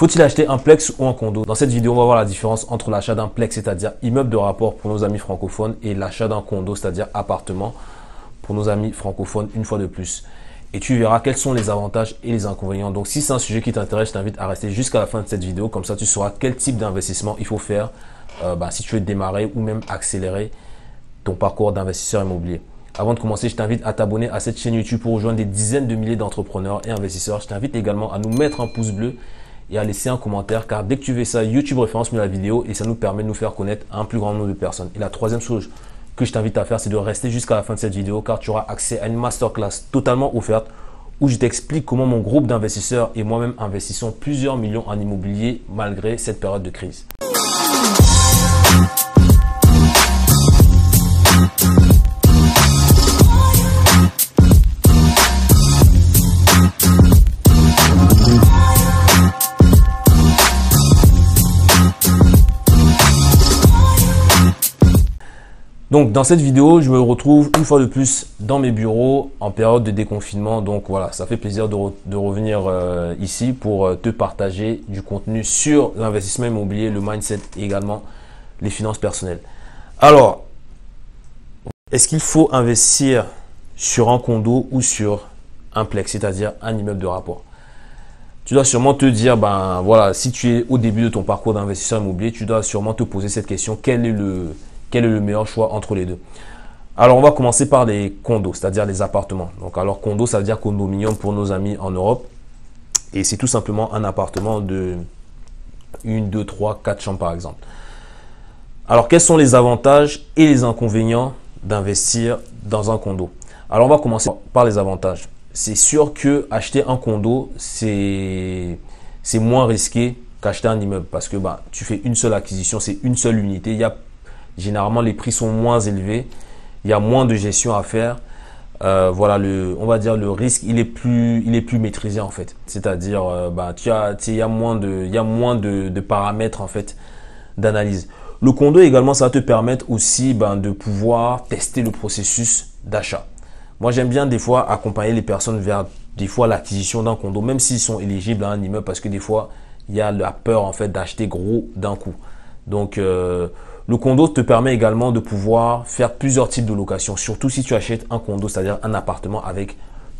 Faut-il acheter un plex ou un condo Dans cette vidéo, on va voir la différence entre l'achat d'un plex, c'est-à-dire immeuble de rapport pour nos amis francophones, et l'achat d'un condo, c'est-à-dire appartement pour nos amis francophones une fois de plus. Et tu verras quels sont les avantages et les inconvénients. Donc si c'est un sujet qui t'intéresse, je t'invite à rester jusqu'à la fin de cette vidéo. Comme ça, tu sauras quel type d'investissement il faut faire euh, bah, si tu veux démarrer ou même accélérer ton parcours d'investisseur immobilier. Avant de commencer, je t'invite à t'abonner à cette chaîne YouTube pour rejoindre des dizaines de milliers d'entrepreneurs et investisseurs. Je t'invite également à nous mettre un pouce bleu et à laisser un commentaire car dès que tu fais ça, YouTube référence mieux la vidéo et ça nous permet de nous faire connaître un plus grand nombre de personnes. Et la troisième chose que je t'invite à faire, c'est de rester jusqu'à la fin de cette vidéo car tu auras accès à une masterclass totalement offerte où je t'explique comment mon groupe d'investisseurs et moi-même investissons plusieurs millions en immobilier malgré cette période de crise. Donc dans cette vidéo, je me retrouve une fois de plus dans mes bureaux en période de déconfinement. Donc voilà, ça fait plaisir de, revenir euh, ici pour euh, te partager du contenu sur l'investissement immobilier, le mindset et également les finances personnelles. Alors, est-ce qu'il faut investir sur un condo ou sur un plex, c'est-à-dire un immeuble de rapport tu dois sûrement te dire, ben voilà, si tu es au début de ton parcours d'investisseur immobilier, tu dois sûrement te poser cette question, quel est le, quel est le meilleur choix entre les deux alors, on va commencer par les condos, c'est-à-dire les appartements. Donc, alors, condo, ça veut dire condominium pour nos amis en Europe. Et c'est tout simplement un appartement de 1, 2, 3, 4 chambres, par exemple. Alors, quels sont les avantages et les inconvénients d'investir dans un condo Alors, on va commencer par les avantages. C'est sûr que acheter un condo, c'est moins risqué qu'acheter un immeuble parce que bah, tu fais une seule acquisition, c'est une seule unité, il y a Généralement, les prix sont moins élevés. Il y a moins de gestion à faire. Euh, voilà, on va dire le risque, il est plus, il est plus maîtrisé en fait. C'est-à-dire, euh, bah, tu as, il y a moins de, il y a moins de, paramètres en fait d'analyse. Le condo également, ça va te permettre aussi ben, de pouvoir tester le processus d'achat. Moi, j'aime bien des fois accompagner les personnes vers des fois l'acquisition d'un condo, même s'ils sont éligibles à un immeuble, parce que des fois, il y a la peur en fait d'acheter gros d'un coup. Donc, euh, le condo te permet également de pouvoir faire plusieurs types de locations, surtout si tu achètes un condo, c'est-à-dire un appartement avec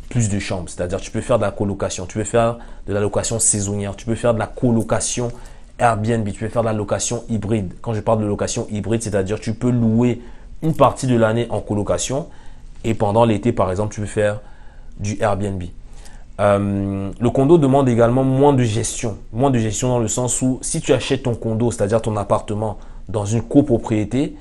plus de chambres. C'est-à-dire tu peux faire de la colocation, tu peux faire de la location saisonnière, tu peux faire de la colocation Airbnb, tu peux faire de la location hybride. Quand je parle de location hybride, c'est-à-dire tu peux louer une partie de l'année en colocation et pendant l'été, par exemple, tu peux faire du Airbnb. Euh, le condo demande également moins de gestion. Moins de gestion dans le sens où si tu achètes ton condo, c'est-à-dire ton appartement, dans une copropriété,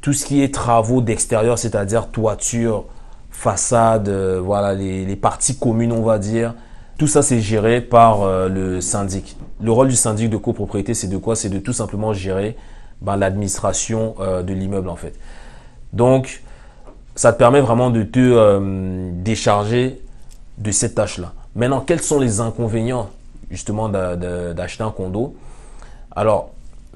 tout ce qui est travaux d'extérieur, c'est-à-dire toiture, façade, euh, voilà, les, parties communes, on va dire, tout ça c'est géré par euh, le syndic. Le rôle du syndic de copropriété, c'est de quoi C'est de tout simplement gérer ben, l'administration de l'immeuble en fait. Donc, ça te permet vraiment de te décharger de cette tâche-là. Maintenant, quels sont les inconvénients justement d'acheter un condo Alors,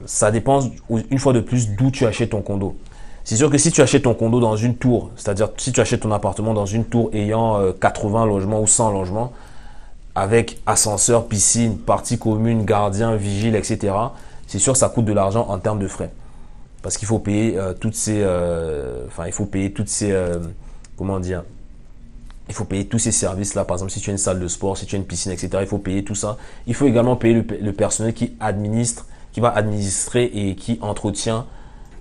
ça dépend une fois de plus d'où tu achètes ton condo. C'est sûr que si tu achètes ton condo dans une tour, c'est-à-dire si tu achètes ton appartement dans une tour ayant 80 euh, logements ou 100 logements, avec ascenseur, piscine, partie commune, gardien, vigile, etc., c'est sûr que ça coûte de l'argent en termes de frais. Parce qu'il faut payer euh, toutes ces... Euh, enfin, il faut payer toutes ces... comment dire il faut payer tous ces services-là. Par exemple, si tu as une salle de sport, si tu as une piscine, etc., il faut payer tout ça. Il faut également payer le, personnel qui administre, qui va administrer et qui entretient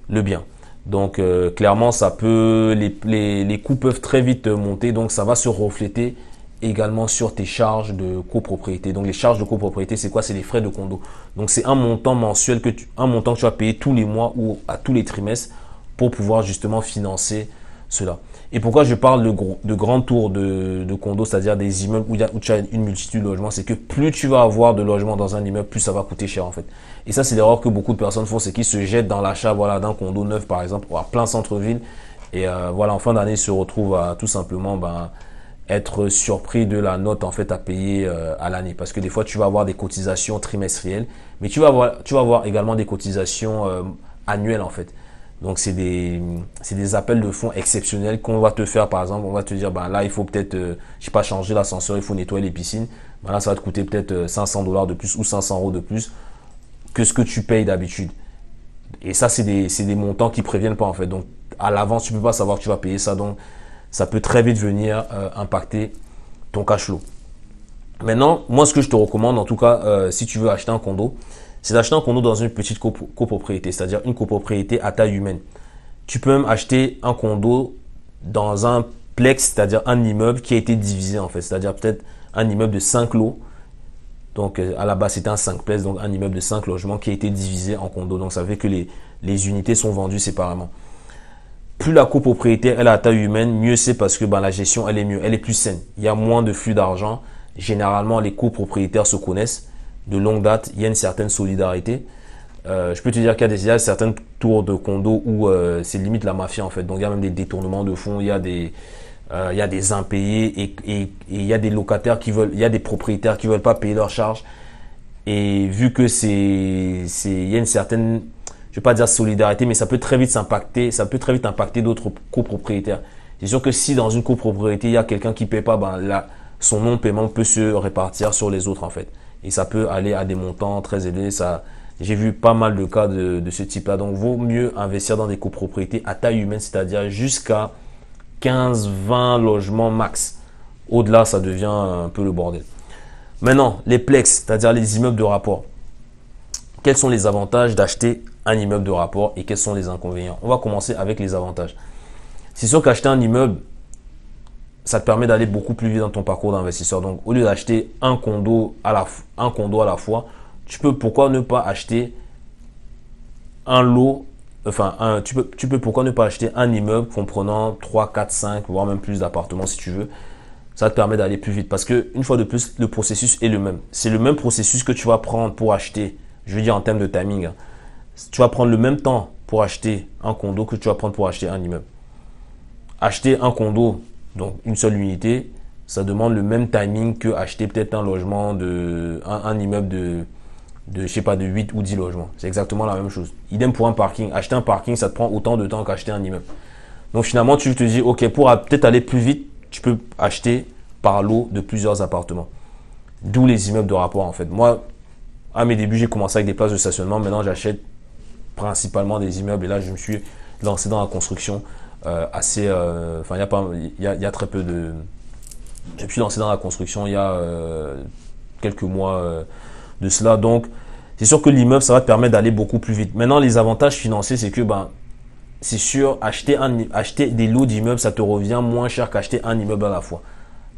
le bien. Donc, euh, clairement, ça peut, les, les, les coûts peuvent très vite monter. Donc, ça va se refléter également sur tes charges de copropriété. Donc les charges de copropriété, c'est quoi C'est les frais de condo. Donc c'est un montant mensuel que tu, un montant que tu vas payer tous les mois ou à tous les trimestres pour pouvoir justement financer cela. Et pourquoi je parle de, gros, de grands tours de, condos, c'est-à-dire des immeubles où, tu as une multitude de logements, c'est que plus tu vas avoir de logements dans un immeuble, plus ça va coûter cher en fait. Et ça, c'est l'erreur que beaucoup de personnes font, c'est qu'ils se jettent dans l'achat voilà, d'un condo neuf par exemple, ou à plein centre-ville. Et euh, voilà, en fin d'année, ils se retrouvent à tout simplement ben, être surpris de la note en fait à payer euh, à l'année. Parce que des fois, tu vas avoir des cotisations trimestrielles, mais tu vas avoir, tu vas avoir également des cotisations euh, annuelles en fait. Donc c'est des, appels de fonds exceptionnels qu'on va te faire par exemple, on va te dire bah là il faut peut-être euh, je sais pas changer l'ascenseur, il faut nettoyer les piscines. Bah, là ça va te coûter peut-être 500 euh, dollars de plus ou 500 euros de plus que ce que tu payes d'habitude. Et ça c'est des, montants qui préviennent pas en fait. Donc à l'avance tu peux pas savoir que tu vas payer ça donc ça peut très vite venir euh, impacter ton cash flow. Maintenant, moi ce que je te recommande en tout cas si tu veux acheter un condo, c'est d'acheter un condo dans une petite copropriété, c'est-à-dire une copropriété à taille humaine. Tu peux même acheter un condo dans un plex, c'est-à-dire un immeuble qui a été divisé en fait, c'est-à-dire peut-être un immeuble de 5 lots. Donc euh, à la base c'était un 5 plex, donc un immeuble de 5 logements qui a été divisé en condo. Donc ça fait que les, unités sont vendues séparément. Plus la copropriété est à taille humaine, mieux c'est parce que ben, la gestion elle est mieux, elle est plus saine. Il y a moins de flux d'argent. Généralement les copropriétaires se connaissent de longue date, il y a une certaine solidarité. Euh, je peux te dire qu'il y, a certaines tours de condo où euh, c'est limite la mafia en fait. Donc il y a même des détournements de fonds, il y a des, euh, il y des impayés et, il y a des locataires qui veulent, il y a des propriétaires qui veulent pas payer leurs charges. Et vu que c'est, il y a une certaine, je vais pas dire solidarité, mais ça peut très vite s'impacter, ça peut très vite impacter d'autres copropriétaires. C'est sûr que si dans une copropriété il y a quelqu'un qui paie pas, ben là, son non-paiement peut se répartir sur les autres en fait. Et ça peut aller à des montants très élevés. Ça, j'ai vu pas mal de cas de, ce type-là. Donc, vaut mieux investir dans des copropriétés à taille humaine, c'est-à-dire jusqu'à 15-20 logements max. Au-delà, ça devient un peu le bordel. Maintenant, les plex, c'est-à-dire les immeubles de rapport. Quels sont les avantages d'acheter un immeuble de rapport et quels sont les inconvénients On va commencer avec les avantages. C'est sûr qu'acheter un immeuble ça te permet d'aller beaucoup plus vite dans ton parcours d'investisseur. Donc, au lieu d'acheter un condo à la, un condo à la fois, tu peux pourquoi ne pas acheter un lot, enfin, tu, peux, tu peux pourquoi ne pas acheter un immeuble comprenant 3, 4, 5, voire même plus d'appartements si tu veux. Ça te permet d'aller plus vite parce que, une fois de plus, le processus est le même. C'est le même processus que tu vas prendre pour acheter, je veux dire en termes de timing. Hein. Tu vas prendre le même temps pour acheter un condo que tu vas prendre pour acheter un immeuble. Acheter un condo, donc une seule unité, ça demande le même timing que acheter peut-être un logement de un, immeuble de je sais pas de 8 ou 10 logements. C'est exactement la même chose. Idem pour un parking. Acheter un parking, ça te prend autant de temps qu'acheter un immeuble. Donc finalement, tu te dis OK, pour peut-être aller plus vite, tu peux acheter par lot de plusieurs appartements. D'où les immeubles de rapport en fait. Moi à mes débuts, j'ai commencé avec des places de stationnement, maintenant j'achète principalement des immeubles et là je me suis lancé dans la construction euh, assez. Euh, enfin, il y, a pas, y, très peu de. Je suis lancé dans la construction il y a euh, quelques mois de cela. Donc, c'est sûr que l'immeuble, ça va te permettre d'aller beaucoup plus vite. Maintenant, les avantages financiers, c'est que, ben, c'est sûr, acheter, un, acheter des lots d'immeubles, ça te revient moins cher qu'acheter un immeuble à la fois.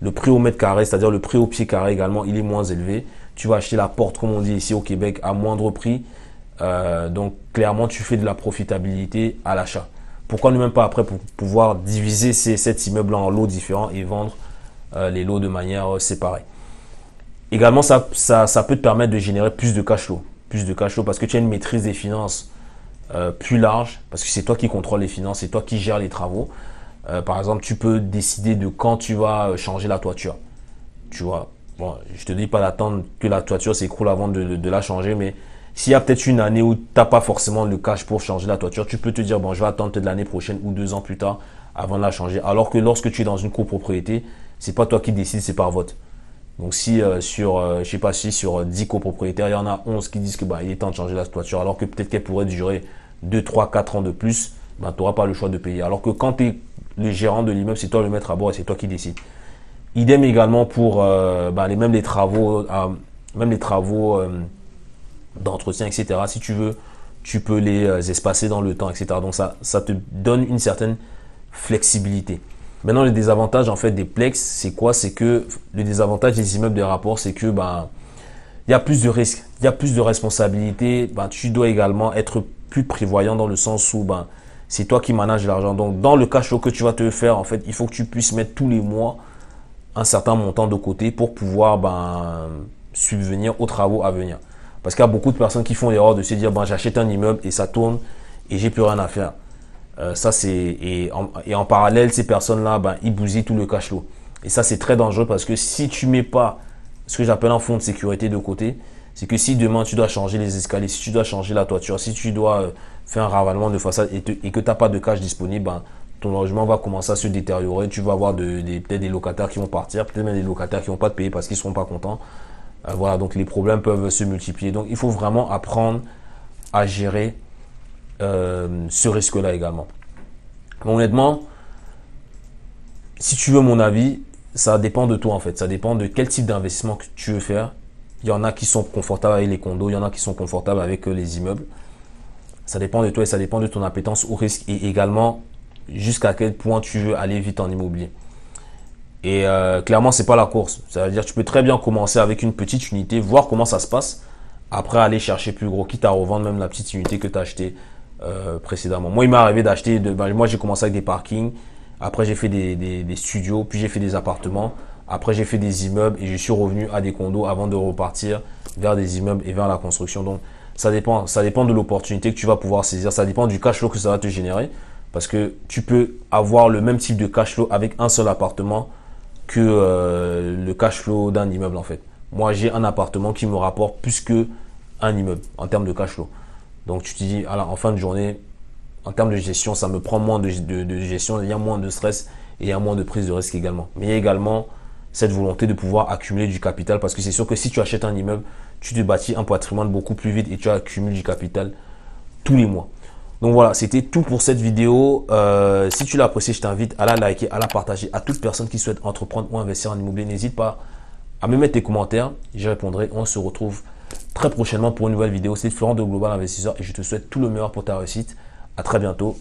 Le prix au mètre carré, c'est-à-dire le prix au pied carré également, il est moins élevé. Tu vas acheter la porte, comme on dit ici au Québec, à moindre prix. donc, clairement, tu fais de la profitabilité à l'achat. Pourquoi ne même pas après pour pouvoir diviser ces, cet immeuble en lots différents et vendre euh, les lots de manière euh, séparée Également, ça, ça, peut te permettre de générer plus de cash flow. Plus de cash flow parce que tu as une maîtrise des finances euh, plus large, parce que c'est toi qui contrôles les finances, c'est toi qui gères les travaux. par exemple, tu peux décider de quand tu vas changer la toiture. Tu vois, je te dis pas d'attendre que la toiture s'écroule avant de, de la changer, mais s'il y a peut-être une année où tu n'as pas forcément le cash pour changer la toiture, tu peux te dire, bon, je vais attendre l'année prochaine ou deux ans plus tard avant de la changer. Alors que lorsque tu es dans une copropriété, c'est pas toi qui décides, c'est par vote. Donc si euh, sur, euh, je sais pas si sur 10 euh, copropriétaires, il y en a 11 qui disent que bah, est temps de changer la toiture, alors que peut-être qu'elle pourrait durer 2, 3, 4 ans de plus, bah, tu n'auras pas le choix de payer. Alors que quand tu es le gérant de l'immeuble, c'est toi le maître à bord et c'est toi qui décides. Idem également pour bah, les, mêmes les travaux, même les travaux d'entretien, etc. Si tu veux, tu peux les euh, espacer dans le temps, etc. Donc ça, ça te donne une certaine flexibilité. Maintenant, le désavantage en fait des plex, c'est quoi C'est que le désavantage des immeubles de rapport, c'est que ben il y a plus de risques, il y a plus de responsabilités. Ben, tu dois également être plus prévoyant dans le sens où ben, c'est toi qui manages l'argent. Donc dans le cash que tu vas te faire, en fait, il faut que tu puisses mettre tous les mois un certain montant de côté pour pouvoir ben, subvenir aux travaux à venir. Parce qu'il y a beaucoup de personnes qui font l'erreur de se dire, j'achète un immeuble et ça tourne et j'ai plus rien à faire. Euh, ça, c'est, et, en, parallèle, ces personnes-là, ben, ils bousillent tout le cash flow. Et ça, c'est très dangereux parce que si tu mets pas ce que j'appelle un fonds de sécurité de côté, c'est que si demain tu dois changer les escaliers, si tu dois changer la toiture, si tu dois euh, faire un ravalement de façade et, que tu n'as pas de cash disponible, ben, ton logement va commencer à se détériorer. Tu vas avoir peut-être des locataires qui vont partir, peut-être même des locataires qui vont pas te payer parce qu'ils seront pas contents. Euh, voilà, donc les problèmes peuvent se multiplier. Donc il faut vraiment apprendre à gérer euh, ce risque-là également. honnêtement, si tu veux mon avis, ça dépend de toi en fait. Ça dépend de quel type d'investissement que tu veux faire. Il y en a qui sont confortables avec les condos, il y en a qui sont confortables avec euh, les immeubles. Ça dépend de toi et ça dépend de ton appétence au risque et également jusqu'à quel point tu veux aller vite en immobilier. Et euh, clairement, clairement, n'est pas la course. C'est-à-dire, tu peux très bien commencer avec une petite unité, voir comment ça se passe. Après, aller chercher plus gros, quitte à revendre même la petite unité que tu as achetée euh, précédemment. Moi, il m'est arrivé d'acheter. De, bah, moi, j'ai commencé avec des parkings. Après, j'ai fait des, des studios. Puis, j'ai fait des appartements. Après, j'ai fait des immeubles et je suis revenu à des condos avant de repartir vers des immeubles et vers la construction. Donc, ça dépend. Ça dépend de l'opportunité que tu vas pouvoir saisir. Ça dépend du cash flow que ça va te générer. Parce que tu peux avoir le même type de cash flow avec un seul appartement que euh, le cash flow d'un immeuble en fait. Moi, j'ai un appartement qui me rapporte plus que un immeuble en termes de cash flow. Donc tu te dis, alors, ah en fin de journée, en termes de gestion, ça me prend moins de, de gestion, il y a moins de stress et il y a moins de prise de risque également. Mais il y a également cette volonté de pouvoir accumuler du capital parce que c'est sûr que si tu achètes un immeuble, tu te bâtis un patrimoine beaucoup plus vite et tu accumules du capital tous les mois. Donc voilà, c'était tout pour cette vidéo. Euh, si tu l'as apprécié, je t'invite à la liker, à la partager à toute personne qui souhaite entreprendre ou investir en immobilier. N'hésite pas à me mettre tes commentaires, j'y répondrai. On se retrouve très prochainement pour une nouvelle vidéo. C'est Florent de Global Investisseur et je te souhaite tout le meilleur pour ta réussite. À très bientôt.